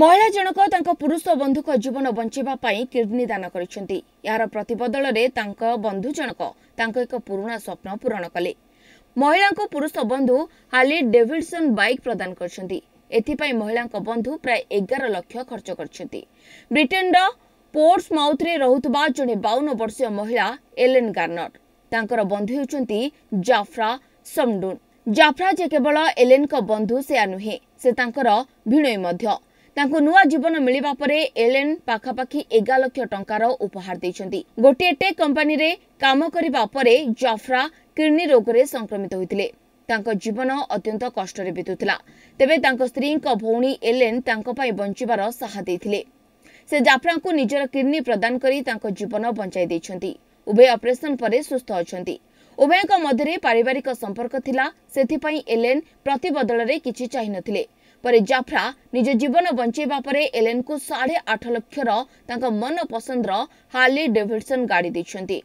ମହିଳା ଜଣକ ତାଙ୍କ ପୁରୁଷ ବନ୍ଧୁଙ୍କ ଜୀବନ ବଞ୍ଚାଇବା ପାଇଁ କିଡ଼ନୀ ଦାନ କରିଛନ୍ତି ଏହାର ପ୍ରତିବଦଳରେ ତାଙ୍କ ବନ୍ଧୁ ଜଣକ ତାଙ୍କ ଏକ ପୁରୁଣା ସ୍ୱପ୍ନ ପୂରଣ କଲେ ମହିଳାଙ୍କୁ ପୁରୁଷ ବନ୍ଧୁ ହାଲି ଡେଭିଡସନ୍ ବାଇକ୍ ପ୍ରଦାନ କରିଛନ୍ତି ଏଥିପାଇଁ ମହିଳାଙ୍କ ବନ୍ଧୁ ପ୍ରାୟ ଏଗାର ଲକ୍ଷ ଖର୍ଚ୍ଚ କରିଛନ୍ତି ବ୍ରିଟେନ୍ର ପୋର୍ଟସ୍ ମାଉଥ୍ରେ ରହୁଥିବା ଜଣେ ବାଉନ ବର୍ଷୀୟ ମହିଳା ଏଲେନ୍ ଗାର୍ନର ତାଙ୍କର ବନ୍ଧୁ ହେଉଛନ୍ତି ଜାଫ୍ରା ସମଡୁନ୍ ଜାଫ୍ରା ଯେ କେବଳ ଏଲେନ୍ଙ୍କ ବନ୍ଧୁ ସେୟା ନୁହେଁ ସେ ତାଙ୍କର ଭିଣୋଇ ମଧ୍ୟ ତାଙ୍କୁ ନୂଆ ଜୀବନ ମିଳିବା ପରେ ଏଲେନ୍ ପାଖାପାଖି ଏଗାର ଲକ୍ଷ ଟଙ୍କାର ଉପହାର ଦେଇଛନ୍ତି ଗୋଟିଏ ଟେକ୍ କମ୍ପାନୀରେ କାମ କରିବା ପରେ ଜଫ୍ରା କିଡ଼ନୀ ରୋଗରେ ସଂକ୍ରମିତ ହୋଇଥିଲେ ତାଙ୍କ ଜୀବନ ଅତ୍ୟନ୍ତ କଷ୍ଟରେ ବିତୁଥିଲା ତେବେ ତାଙ୍କ ସ୍ତ୍ରୀଙ୍କ ଭଉଣୀ ଏଲେନ୍ ତାଙ୍କ ପାଇଁ ବଞ୍ଚିବାର ସାହା ଦେଇଥିଲେ ସେ ଜାଫ୍ରାଙ୍କୁ ନିଜର କିଡ଼ନୀ ପ୍ରଦାନ କରି ତାଙ୍କ ଜୀବନ ବଞ୍ଚାଇ ଦେଇଛନ୍ତି ଉଭୟ ଅପରେସନ୍ ପରେ ସୁସ୍ଥ ଅଛନ୍ତି ଉଭୟଙ୍କ ମଧ୍ୟରେ ପାରିବାରିକ ସମ୍ପର୍କ ଥିଲା ସେଥିପାଇଁ ଏଲେନ୍ ପ୍ରତିବଦଳରେ କିଛି ଚାହିଁନଥିଲେ ପରେ ଜାଫ୍ରା ନିଜ ଜୀବନ ବଞ୍ଚାଇବା ପରେ ଏଲେନ୍ଙ୍କୁ ସାଢ଼େ ଆଠ ଲକ୍ଷର ତାଙ୍କ ମନପସନ୍ଦର ହାର୍ଲି ଡେଭିଡସନ୍ ଗାଡ଼ି ଦେଇଛନ୍ତି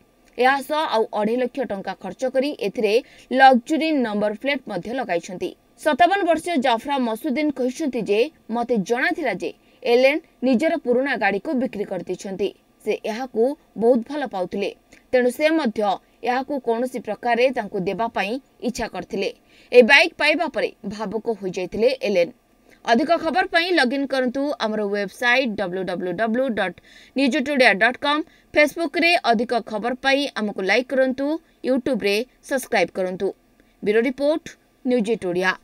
ଏହା ସହ ଆଉ ଅଢ଼େଇ ଲକ୍ଷ ଟଙ୍କା ଖର୍ଚ୍ଚ କରି ଏଥିରେ ଲକ୍ଜୁରୀ ନମ୍ବର ପ୍ଲେଟ୍ ମଧ୍ୟ ଲଗାଇଛନ୍ତି ସତାବନ ବର୍ଷୀୟ ଜାଫ୍ରା ମସୁଦ୍ଦିନ କହିଛନ୍ତି ଯେ ମୋତେ ଜଣାଥିଲା ଯେ ଏଲେନ୍ ନିଜର ପୁରୁଣା ଗାଡ଼ିକୁ ବିକ୍ରି କରିଦେଇଛନ୍ତି ସେ ଏହାକୁ ବହୁତ ଭଲ ପାଉଥିଲେ ତେଣୁ ସେ ମଧ୍ୟ ଏହାକୁ କୌଣସି ପ୍ରକାରରେ ତାଙ୍କୁ ଦେବା ପାଇଁ ଇଚ୍ଛା କରିଥିଲେ ଏହି ବାଇକ୍ ପାଇବା ପରେ ଭାବୁକ ହୋଇଯାଇଥିଲେ ଏଲେନ୍ अधिक खबर पर लगइन करूँ आम website W W W dot news today dot com Facebook अधिक खबर पर आमको लाइक करूँ यूट्यूब सब्सक्राइब करूँ ब्यूरो रिपोर्ट न्यूज टुडिया